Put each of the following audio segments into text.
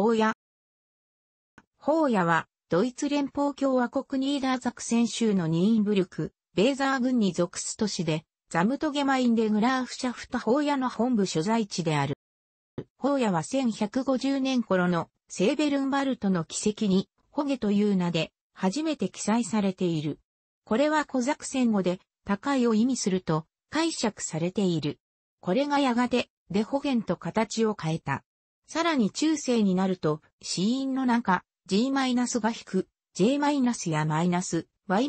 法屋。法屋は、ドイツ連邦共和国ニーダーザクセン州のニーンブルク、ベーザー郡に属す都市で、ザムトゲマインでグラーフシャフト法屋の本部所在地である。法屋は1150年頃のセーベルンバルトの奇跡に、ホゲという名で、初めて記載されている。これは小作戦語で、高いを意味すると解釈されている。これがやがて、デホゲンと形を変えた。さらに中世になると、子音の中、G- が引く、J- や -Y-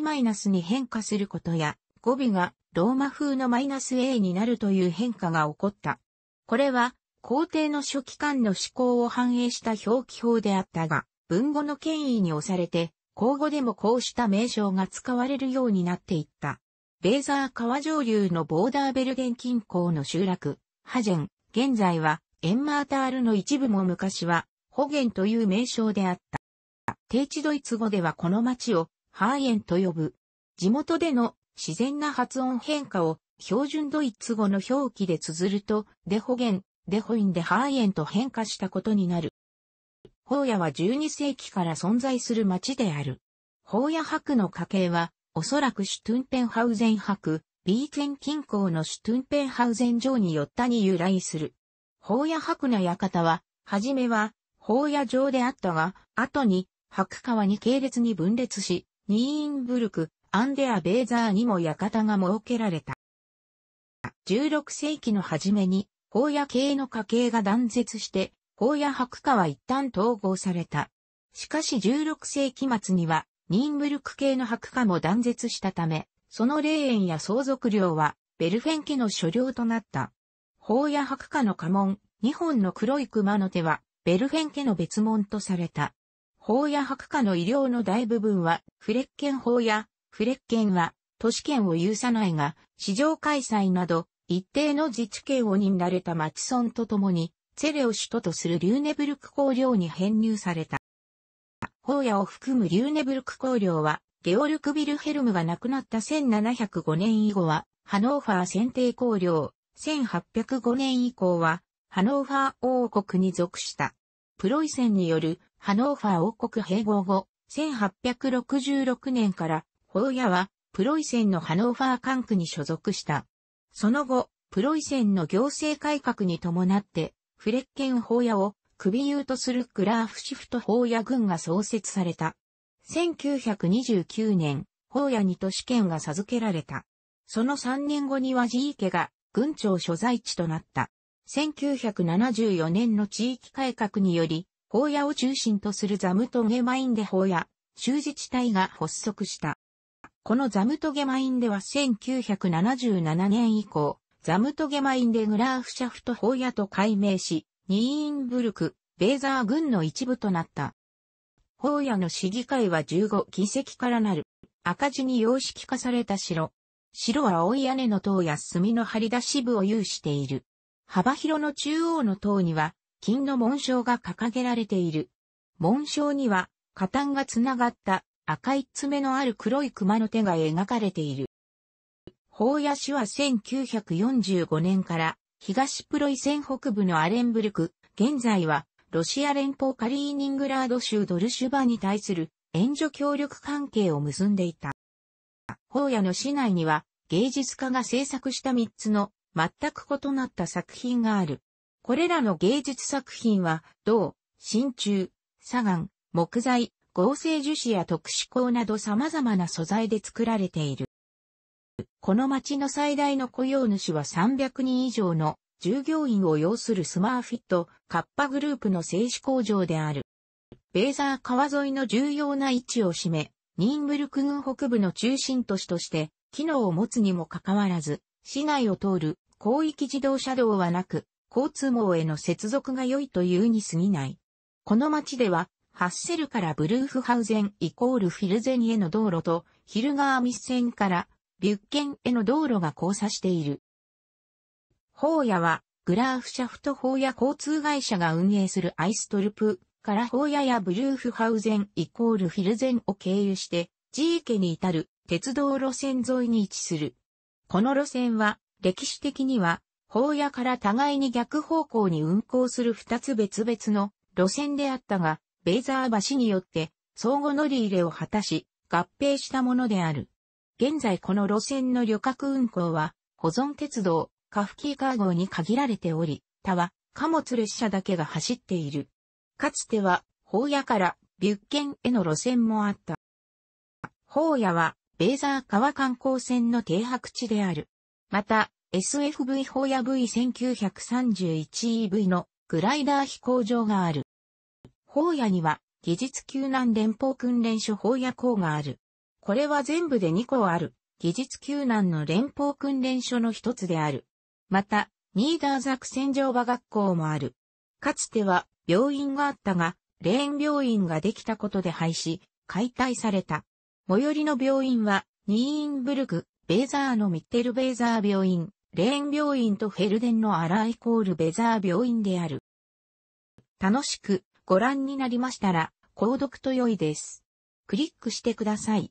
に変化することや、語尾がローマ風のマイナス A になるという変化が起こった。これは、皇帝の初期間の思考を反映した表記法であったが、文語の権威に押されて、口語でもこうした名称が使われるようになっていった。ベーザー川上流のボーダーベルゲン近郊の集落、ハジェン、現在はエンマータールの一部も昔は、ホゲンという名称であった。低地ドイツ語ではこの町を、ハーエンと呼ぶ。地元での自然な発音変化を、標準ドイツ語の表記で綴ると、デホゲン、デホインでハーエンと変化したことになる。ホーヤは12世紀から存在する町である。ホーヤ博の家系は、おそらくシュトゥンペンハウゼン博、ビーテン近郊のシュトゥンペンハウゼン城によったに由来する。法屋白の館は、はじめは、法屋城であったが、後に、白川に系列に分裂し、ニーンブルク、アンデア・ベーザーにも館が設けられた。16世紀の初めに、法屋系の家系が断絶して、法屋白川は一旦統合された。しかし16世紀末には、ニーンブルク系の白川も断絶したため、その霊園や相続料は、ベルフェン家の所領となった。法や白化の家紋、2本の黒い熊の手は、ベルフェン家の別門とされた。法や白化の医療の大部分は、フレッケン法や、フレッケンは、都市圏を有さないが、市場開催など、一定の自治権を任られた町村と共に、セレを首都とするリューネブルク公領に編入された。荒屋を含むリューネブルク公領は、ゲオルク・ビルヘルムが亡くなった1705年以後は、ハノーファー選定公領、1805年以降は、ハノーファー王国に属した。プロイセンによるハノーファー王国併合後、1866年から、ホーヤは、プロイセンのハノーファー管区に所属した。その後、プロイセンの行政改革に伴って、フレッケンホーヤを首有とするグラーフシフトホーヤ軍が創設された。1929年、ホーヤに都市圏が授けられた。その3年後にはジー家が軍庁所在地となった。1974年の地域改革により、法屋を中心とするザムトゲマインで法屋、州自治体が発足した。このザムトゲマインでは1977年以降、ザムトゲマインでグラーフシャフト法屋と改名し、ニーンブルク、ベーザー軍の一部となった。法屋の市議会は15議席からなる。赤字に様式化された城。白は青い屋根の塔や墨の張り出し部を有している。幅広の中央の塔には、金の紋章が掲げられている。紋章には、下端がつながった赤い爪のある黒い熊の手が描かれている。法屋市は1945年から東プロイセン北部のアレンブルク、現在はロシア連邦カリーニングラード州ドルシュバに対する援助協力関係を結んでいた。荒野の市内には芸術家が制作した3つの全く異なった作品がある。これらの芸術作品は、銅、真鍮、砂岩、木材、合成樹脂や特殊鋼など様々な素材で作られている。この町の最大の雇用主は300人以上の従業員を要するスマーフィット、カッパグループの製紙工場である。ベーザー川沿いの重要な位置を占め、ニンブルク軍北部の中心都市として機能を持つにもかかわらず、市内を通る広域自動車道はなく、交通網への接続が良いというに過ぎない。この町では、ハッセルからブルーフハウゼンイコールフィルゼニへの道路と、ヒルガーミス線からビュッケンへの道路が交差している。ホーヤは、グラーフシャフトホーヤ交通会社が運営するアイストルプからホーヤやブルーフハウゼンイコールフィルゼンを経由して、ジーケに至る鉄道路線沿いに位置する。この路線は、歴史的には、ホーヤから互いに逆方向に運行する二つ別々の路線であったが、ベイザー橋によって相互乗り入れを果たし、合併したものである。現在この路線の旅客運行は、保存鉄道、カフキーカー号に限られており、他は貨物列車だけが走っている。かつては、法屋からビュッケンへの路線もあった。法屋は、ベーザー川観光船の停泊地である。また、SFV 法屋 V1931EV のグライダー飛行場がある。法屋には、技術救難連邦訓練所法屋校がある。これは全部で2校ある、技術救難の連邦訓練所の一つである。また、ニーダーザク戦場場学校もある。かつては、病院があったが、レーン病院ができたことで廃止、解体された。最寄りの病院は、ニーンブルク、ベーザーのミッテルベーザー病院、レーン病院とフェルデンのアライコールベザー病院である。楽しくご覧になりましたら、購読と良いです。クリックしてください。